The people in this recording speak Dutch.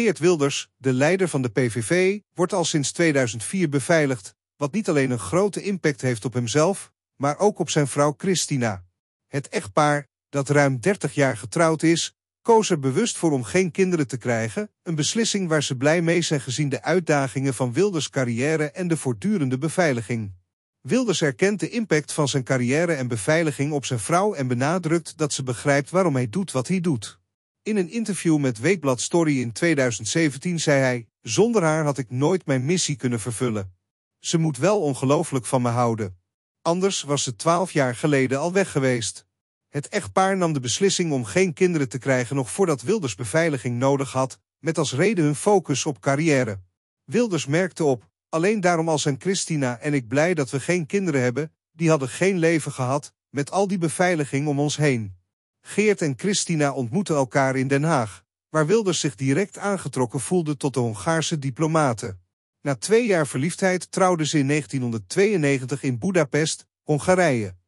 Geert Wilders, de leider van de PVV, wordt al sinds 2004 beveiligd, wat niet alleen een grote impact heeft op hemzelf, maar ook op zijn vrouw Christina. Het echtpaar, dat ruim 30 jaar getrouwd is, koos er bewust voor om geen kinderen te krijgen, een beslissing waar ze blij mee zijn gezien de uitdagingen van Wilders' carrière en de voortdurende beveiliging. Wilders erkent de impact van zijn carrière en beveiliging op zijn vrouw en benadrukt dat ze begrijpt waarom hij doet wat hij doet. In een interview met Weekblad Story in 2017 zei hij: Zonder haar had ik nooit mijn missie kunnen vervullen. Ze moet wel ongelooflijk van me houden. Anders was ze twaalf jaar geleden al weg geweest. Het echtpaar nam de beslissing om geen kinderen te krijgen nog voordat Wilders beveiliging nodig had, met als reden hun focus op carrière. Wilders merkte op, alleen daarom al zijn Christina en ik blij dat we geen kinderen hebben, die hadden geen leven gehad, met al die beveiliging om ons heen. Geert en Christina ontmoeten elkaar in Den Haag, waar Wilders zich direct aangetrokken voelde tot de Hongaarse diplomaten. Na twee jaar verliefdheid trouwden ze in 1992 in Budapest, Hongarije.